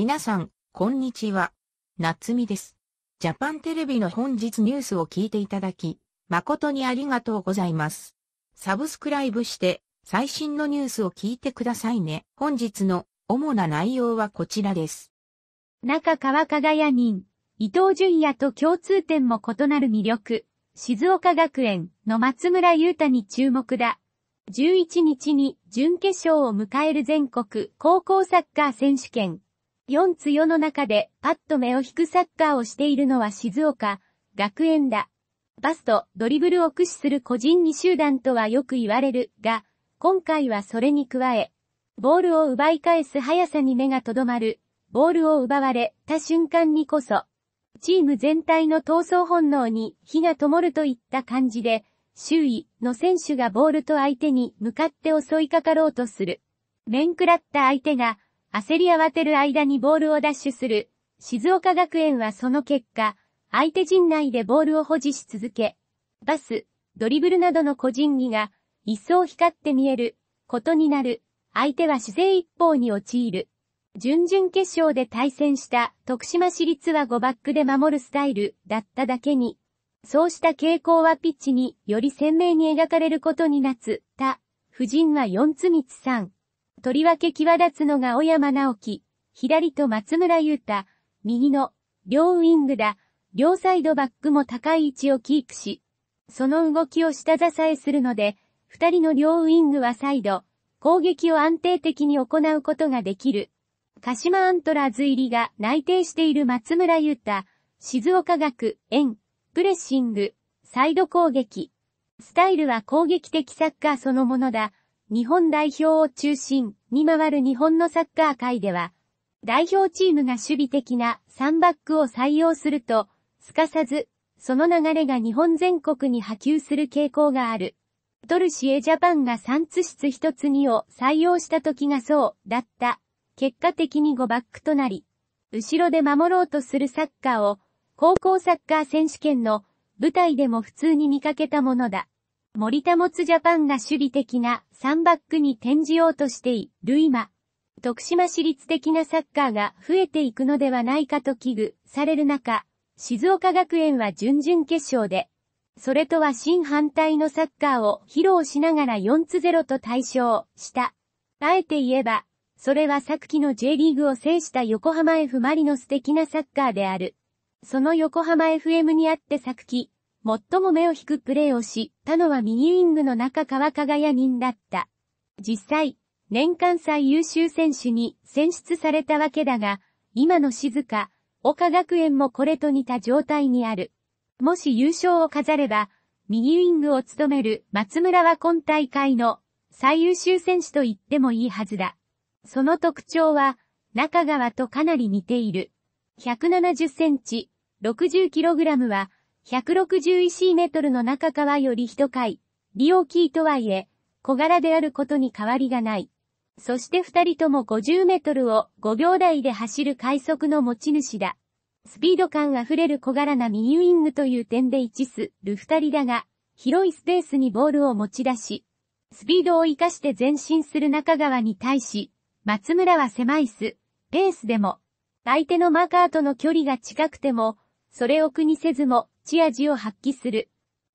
皆さん、こんにちは。夏美です。ジャパンテレビの本日ニュースを聞いていただき、誠にありがとうございます。サブスクライブして、最新のニュースを聞いてくださいね。本日の主な内容はこちらです。中川加賀人、伊藤淳也と共通点も異なる魅力、静岡学園の松村優太に注目だ。11日に準決勝を迎える全国高校サッカー選手権4つ世の中でパッと目を引くサッカーをしているのは静岡、学園だ。バスト、ドリブルを駆使する個人2集団とはよく言われるが、今回はそれに加え、ボールを奪い返す速さに目がとどまる、ボールを奪われた瞬間にこそ、チーム全体の闘争本能に火が灯るといった感じで、周囲の選手がボールと相手に向かって襲いかかろうとする。面食らった相手が、焦り慌てる間にボールを奪取する。静岡学園はその結果、相手陣内でボールを保持し続け、バス、ドリブルなどの個人技が、一層光って見える、ことになる。相手は姿勢一方に陥る。準々決勝で対戦した徳島市立は5バックで守るスタイルだっただけに、そうした傾向はピッチにより鮮明に描かれることになった。夫人は4つ3。とりわけ際立つのが小山直樹、左と松村優太、右の、両ウィングだ、両サイドバックも高い位置をキープし、その動きを下支えするので、二人の両ウィングはサイド、攻撃を安定的に行うことができる。鹿島アントラーズ入りが内定している松村優太、静岡学園、プレッシング、サイド攻撃。スタイルは攻撃的サッカーそのものだ。日本代表を中心に回る日本のサッカー界では、代表チームが守備的な3バックを採用すると、すかさず、その流れが日本全国に波及する傾向がある。ドルシエジャパンが3つ質1つ2を採用した時がそうだった。結果的に5バックとなり、後ろで守ろうとするサッカーを、高校サッカー選手権の舞台でも普通に見かけたものだ。森田持つジャパンが主義的な3バックに転じようとしている今、徳島市立的なサッカーが増えていくのではないかと危惧される中、静岡学園は準々決勝で、それとは新反対のサッカーを披露しながら4つ0と対象した。あえて言えば、それは昨季の J リーグを制した横浜 F マリノス的なサッカーである。その横浜 FM にあって昨季、最も目を引くプレーをし、たのは右ウィングの中川輝人だった。実際、年間最優秀選手に選出されたわけだが、今の静か、岡学園もこれと似た状態にある。もし優勝を飾れば、右ウィングを務める松村は今大会の最優秀選手と言ってもいいはずだ。その特徴は、中川とかなり似ている。170センチ、60キログラムは、1 6 1ルの中川より一回、リオキーとはいえ、小柄であることに変わりがない。そして二人とも50メートルを5秒台で走る快速の持ち主だ。スピード感あふれる小柄な右ウィングという点で一する二人だが、広いスペースにボールを持ち出し、スピードを活かして前進する中川に対し、松村は狭いす、ペースでも、相手のマーカーとの距離が近くても、それを苦にせずも、持味を発揮する。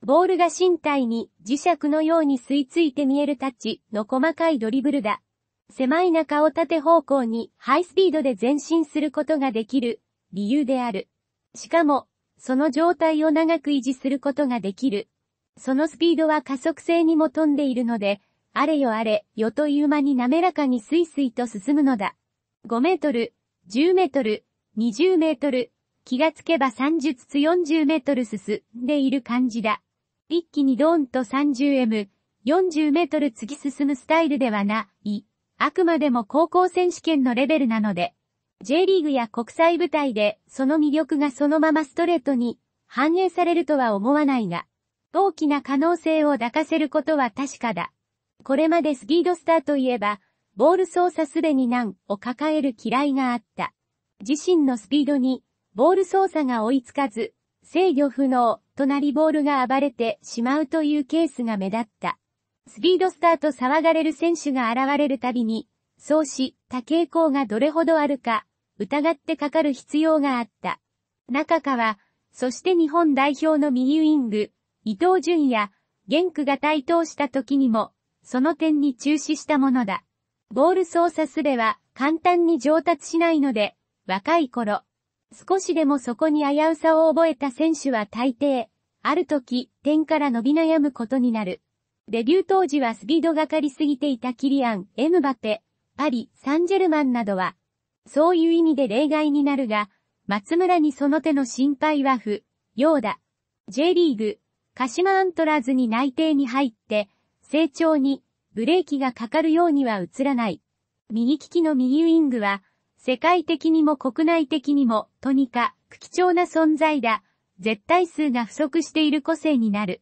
ボールが身体に磁石のように吸い付いて見えるタッチの細かいドリブルだ。狭い中を縦方向にハイスピードで前進することができる理由である。しかも、その状態を長く維持することができる。そのスピードは加速性にも富んでいるので、あれよあれよという間に滑らかにスイスイと進むのだ。5メートル、10メートル、20メートル、気がつけば30つ40メートル進んでいる感じだ。一気にドーンと 30M、40メートル突き進むスタイルではない。あくまでも高校選手権のレベルなので、J リーグや国際舞台でその魅力がそのままストレートに反映されるとは思わないが、大きな可能性を抱かせることは確かだ。これまでスピードスターといえば、ボール操作すでに難を抱える嫌いがあった。自身のスピードにボール操作が追いつかず、制御不能となりボールが暴れてしまうというケースが目立った。スピードスターと騒がれる選手が現れるたびに、そうし他傾向がどれほどあるか、疑ってかかる必要があった。中川、そして日本代表の右ウィング、伊藤淳也、玄区が対等した時にも、その点に中止したものだ。ボール操作すれば簡単に上達しないので、若い頃、少しでもそこに危うさを覚えた選手は大抵、ある時、点から伸び悩むことになる。デビュー当時はスピードがかりすぎていたキリアン、エムバペ、パリ、サンジェルマンなどは、そういう意味で例外になるが、松村にその手の心配は不、要だ。J リーグ、鹿島アントラーズに内定に入って、成長に、ブレーキがかかるようには映らない。右利きの右ウィングは、世界的にも国内的にも、とにかく貴重な存在だ。絶対数が不足している個性になる。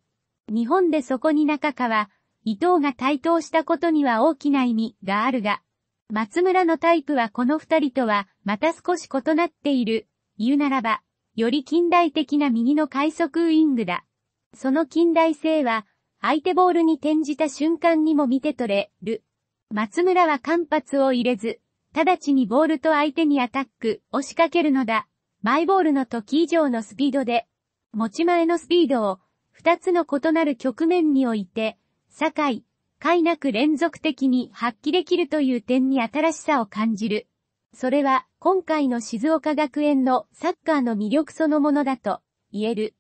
日本でそこに中川、伊藤が対等したことには大きな意味があるが、松村のタイプはこの二人とは、また少し異なっている。言うならば、より近代的な右の快速ウイングだ。その近代性は、相手ボールに転じた瞬間にも見て取れる。松村は間髪を入れず、直ちにボールと相手にアタックを仕掛けるのだ。マイボールの時以上のスピードで、持ち前のスピードを、二つの異なる局面において、境、井、なく連続的に発揮できるという点に新しさを感じる。それは、今回の静岡学園のサッカーの魅力そのものだと、言える。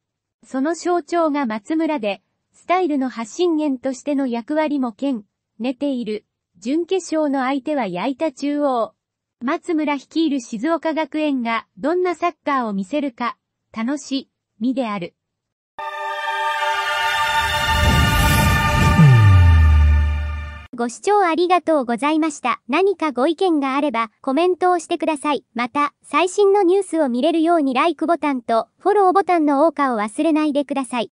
その象徴が松村で、スタイルの発信源としての役割も兼寝ている。準決勝の相手は矢板中央。松村率いる静岡学園がどんなサッカーを見せるか、楽しみである。ご視聴ありがとうございました。何かご意見があればコメントをしてください。また、最新のニュースを見れるように LIKE ボタンとフォローボタンの多くを忘れないでください。